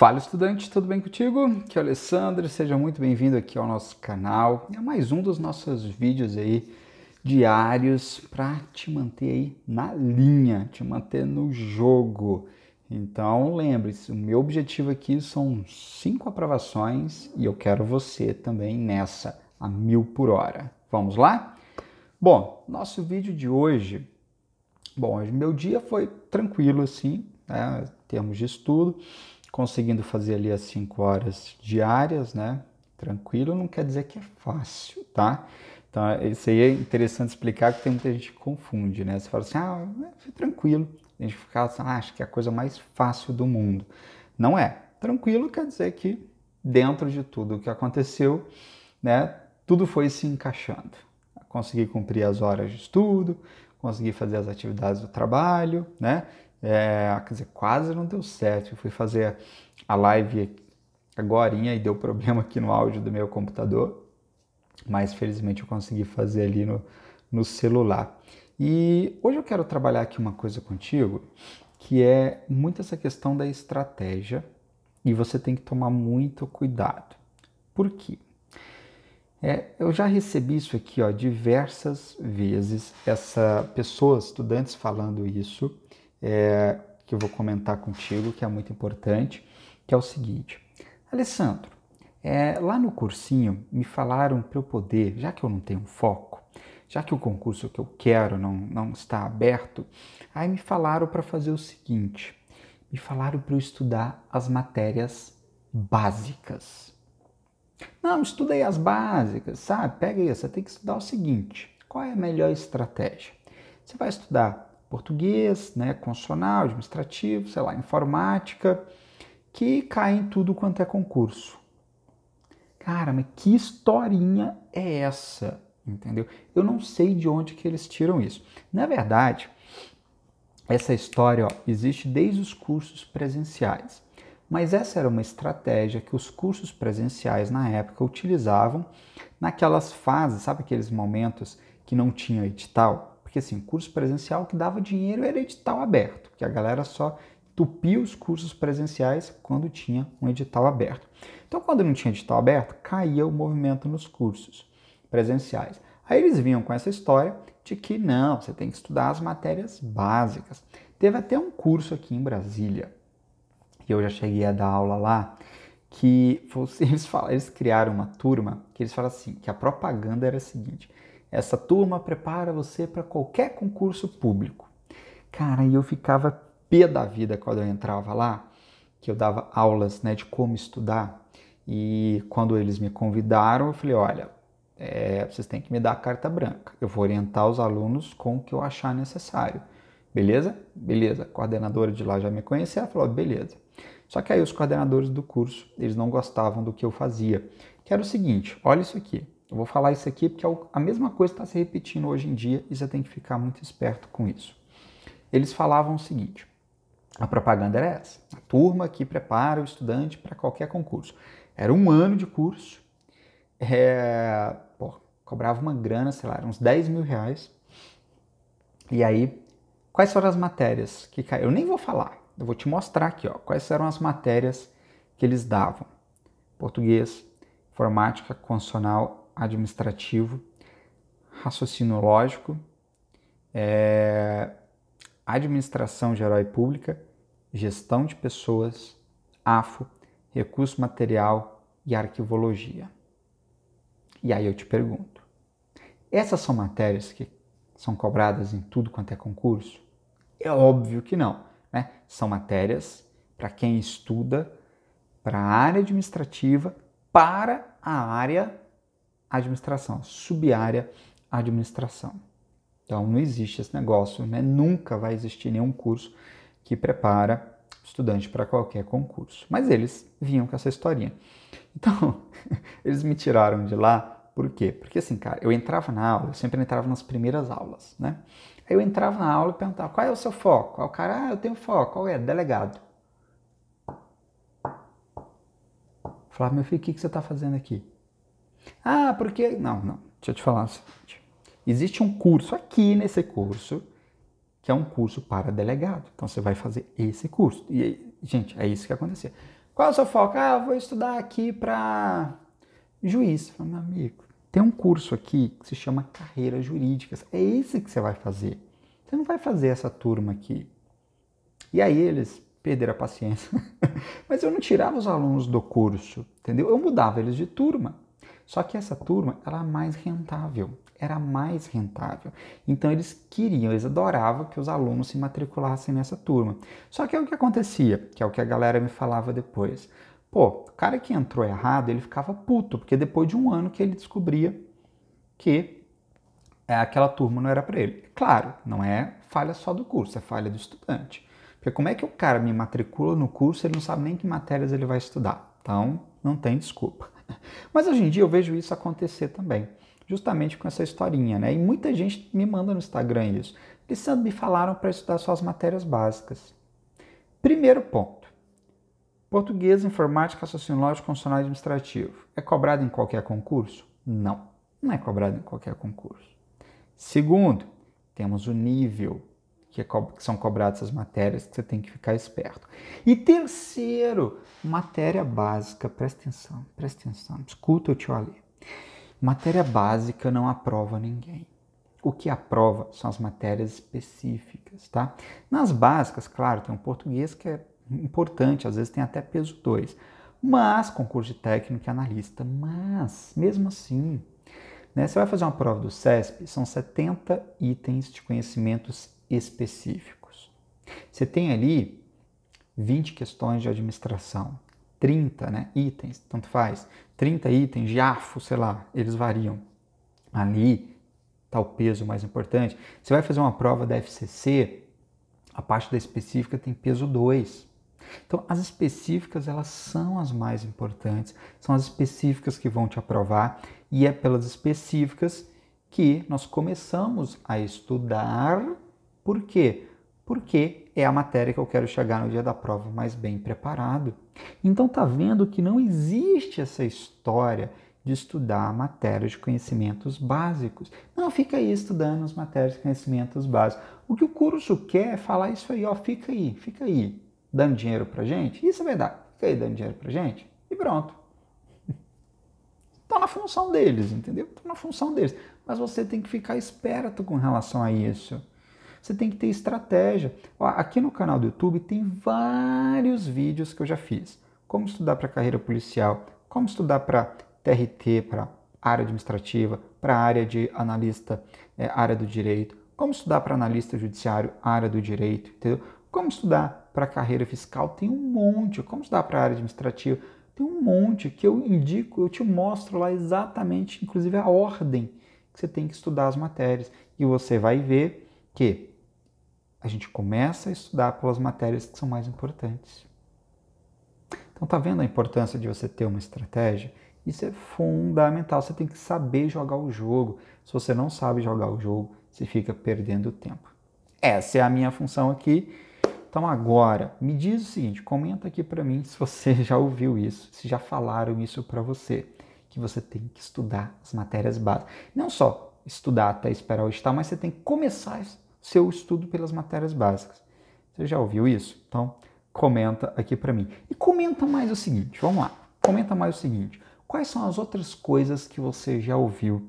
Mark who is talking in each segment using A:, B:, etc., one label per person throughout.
A: Fala estudante, tudo bem contigo? Que é o Alessandro, seja muito bem-vindo aqui ao nosso canal. É mais um dos nossos vídeos aí diários para te manter aí na linha, te manter no jogo. Então, lembre-se, o meu objetivo aqui são cinco aprovações e eu quero você também nessa, a mil por hora. Vamos lá? Bom, nosso vídeo de hoje. Bom, meu dia foi tranquilo assim, né, em termos de estudo conseguindo fazer ali as 5 horas diárias, né? Tranquilo, não quer dizer que é fácil, tá? Então, isso aí é interessante explicar, porque tem muita gente que confunde, né? Você fala assim, ah, é tranquilo. A gente fica assim, ah, acho que é a coisa mais fácil do mundo. Não é. Tranquilo quer dizer que dentro de tudo o que aconteceu, né, tudo foi se encaixando. Consegui cumprir as horas de estudo, consegui fazer as atividades do trabalho, né? É, quer dizer, quase não deu certo. Eu fui fazer a live agora e deu problema aqui no áudio do meu computador, mas felizmente eu consegui fazer ali no, no celular. E hoje eu quero trabalhar aqui uma coisa contigo que é muito essa questão da estratégia e você tem que tomar muito cuidado. Por quê? É, eu já recebi isso aqui ó, diversas vezes, essa pessoa, estudantes falando isso, é, que eu vou comentar contigo, que é muito importante, que é o seguinte. Alessandro, é, lá no cursinho me falaram para eu poder, já que eu não tenho foco, já que o concurso que eu quero não, não está aberto, aí me falaram para fazer o seguinte: me falaram para eu estudar as matérias básicas. Não, estuda aí as básicas, sabe? Pega isso, você tem que estudar o seguinte: qual é a melhor estratégia? Você vai estudar português, né, constitucional, administrativo, sei lá, informática, que cai em tudo quanto é concurso. Cara, mas que historinha é essa? Entendeu? Eu não sei de onde que eles tiram isso. Na verdade, essa história ó, existe desde os cursos presenciais. Mas essa era uma estratégia que os cursos presenciais na época utilizavam naquelas fases, sabe aqueles momentos que não tinha edital? Porque assim, curso presencial que dava dinheiro era edital aberto, porque a galera só entupia os cursos presenciais quando tinha um edital aberto. Então, quando não tinha edital aberto, caía o movimento nos cursos presenciais. Aí eles vinham com essa história de que não, você tem que estudar as matérias básicas. Teve até um curso aqui em Brasília, e eu já cheguei a dar aula lá, que eles, falam, eles criaram uma turma que eles falam assim, que a propaganda era a seguinte, essa turma prepara você para qualquer concurso público. Cara, e eu ficava pé da vida quando eu entrava lá, que eu dava aulas né, de como estudar. E quando eles me convidaram, eu falei: olha, é, vocês têm que me dar a carta branca. Eu vou orientar os alunos com o que eu achar necessário. Beleza? Beleza. A coordenadora de lá já me conhecia, ela falou: beleza. Só que aí os coordenadores do curso, eles não gostavam do que eu fazia. Que era o seguinte, olha isso aqui. Eu vou falar isso aqui porque é a mesma coisa está se repetindo hoje em dia e você tem que ficar muito esperto com isso. Eles falavam o seguinte: a propaganda era essa, a turma que prepara o estudante para qualquer concurso. Era um ano de curso, é, pô, cobrava uma grana, sei lá, uns 10 mil reais. E aí, quais foram as matérias que caíram? Eu nem vou falar, eu vou te mostrar aqui, ó, quais eram as matérias que eles davam: português, informática, constitucional administrativo, raciocínio lógico, é, administração geral e pública, gestão de pessoas, AFO, recurso material e arquivologia. E aí eu te pergunto: essas são matérias que são cobradas em tudo quanto é concurso? É óbvio que não, né? São matérias para quem estuda para a área administrativa, para a área administração, subárea administração. Então não existe esse negócio, né? nunca vai existir nenhum curso que prepara estudante para qualquer concurso. Mas eles vinham com essa historinha. Então, eles me tiraram de lá, por quê? Porque assim, cara, eu entrava na aula, eu sempre entrava nas primeiras aulas, né? Aí eu entrava na aula e perguntava, qual é o seu foco? Aí o cara, ah, eu tenho foco, qual é? Delegado. Eu falava, meu filho, o que, que você está fazendo aqui? Ah, porque. Não, não. Deixa eu te falar o seguinte. Existe um curso aqui nesse curso, que é um curso para delegado. Então você vai fazer esse curso. E, gente, é isso que acontecia. Qual é o seu foco? Ah, vou estudar aqui para juiz. Meu amigo, tem um curso aqui que se chama Carreiras Jurídicas. É esse que você vai fazer. Você não vai fazer essa turma aqui. E aí eles perderam a paciência. Mas eu não tirava os alunos do curso, entendeu? Eu mudava eles de turma. Só que essa turma era a mais rentável, era a mais rentável. Então eles queriam, eles adoravam que os alunos se matriculassem nessa turma. Só que é o que acontecia, que é o que a galera me falava depois. Pô, o cara que entrou errado, ele ficava puto, porque depois de um ano que ele descobria que é, aquela turma não era para ele. Claro, não é falha só do curso, é falha do estudante. Porque como é que o cara me matricula no curso, ele não sabe nem que matérias ele vai estudar. Então, não tem desculpa. Mas hoje em dia eu vejo isso acontecer também, justamente com essa historinha, né? E muita gente me manda no Instagram isso. Alessandro, me falaram para estudar só as matérias básicas. Primeiro ponto. Português, informática, sociológico, funcionário administrativo. É cobrado em qualquer concurso? Não, não é cobrado em qualquer concurso. Segundo, temos o nível que, é co que são cobradas essas matérias, que você tem que ficar esperto. E terceiro, matéria básica, presta atenção, presta atenção, escuta o tio Ali. Matéria básica não aprova ninguém. O que aprova são as matérias específicas, tá? Nas básicas, claro, tem um português que é importante, às vezes tem até peso 2, mas concurso de técnico e analista, mas mesmo assim, né, você vai fazer uma prova do CESP, são 70 itens de conhecimentos específicos. Você tem ali 20 questões de administração, 30 né, itens, tanto faz, 30 itens de AFO, sei lá, eles variam. Ali está o peso mais importante. Você vai fazer uma prova da FCC, a parte da específica tem peso 2. Então, as específicas, elas são as mais importantes, são as específicas que vão te aprovar, e é pelas específicas que nós começamos a estudar por quê? Porque é a matéria que eu quero chegar no dia da prova mais bem preparado. Então tá vendo que não existe essa história de estudar matérias de conhecimentos básicos. Não fica aí estudando as matérias de conhecimentos básicos. O que o curso quer é falar isso aí, ó, fica aí, fica aí, dando dinheiro pra gente. Isso é verdade. Fica aí dando dinheiro pra gente e pronto. Tá na função deles, entendeu? Tá na função deles. Mas você tem que ficar esperto com relação a isso. Você tem que ter estratégia. Aqui no canal do YouTube tem vários vídeos que eu já fiz. Como estudar para carreira policial, como estudar para TRT, para área administrativa, para área de analista, é, área do direito, como estudar para analista judiciário, área do direito, entendeu? Como estudar para carreira fiscal, tem um monte. Como estudar para área administrativa, tem um monte que eu indico, eu te mostro lá exatamente, inclusive a ordem que você tem que estudar as matérias. E você vai ver que a gente começa a estudar pelas matérias que são mais importantes. Então tá vendo a importância de você ter uma estratégia? Isso é fundamental, você tem que saber jogar o jogo. Se você não sabe jogar o jogo, você fica perdendo tempo. Essa é a minha função aqui. Então agora, me diz o seguinte, comenta aqui para mim se você já ouviu isso, se já falaram isso para você, que você tem que estudar as matérias básicas. Não só estudar até esperar o edital, mas você tem que começar a seu estudo pelas matérias básicas. Você já ouviu isso? Então, comenta aqui para mim. E comenta mais o seguinte, vamos lá. Comenta mais o seguinte. Quais são as outras coisas que você já ouviu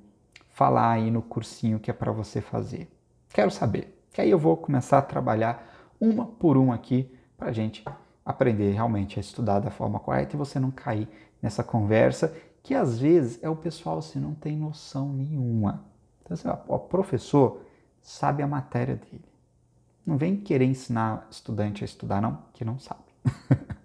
A: falar aí no cursinho que é para você fazer? Quero saber. Que aí eu vou começar a trabalhar uma por uma aqui para a gente aprender realmente a estudar da forma correta e você não cair nessa conversa que às vezes é o pessoal se assim, não tem noção nenhuma. Então, assim, ó, professor, sabe a matéria dele. Não vem querer ensinar estudante a estudar, não, que não sabe.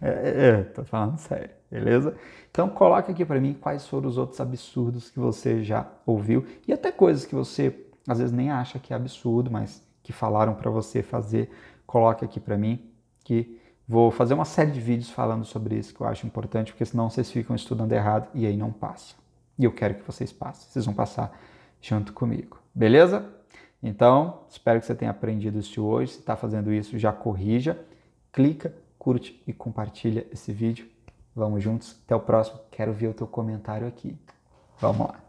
A: É, é, é, tô falando sério, beleza? Então coloca aqui para mim quais foram os outros absurdos que você já ouviu e até coisas que você às vezes nem acha que é absurdo, mas que falaram para você fazer. Coloca aqui para mim que vou fazer uma série de vídeos falando sobre isso que eu acho importante, porque senão vocês ficam estudando errado e aí não passa. E eu quero que vocês passem. Vocês vão passar junto comigo. Beleza? Então, espero que você tenha aprendido isso hoje. Se está fazendo isso, já corrija. Clica, curte e compartilha esse vídeo. Vamos juntos. Até o próximo. Quero ver o teu comentário aqui. Vamos lá.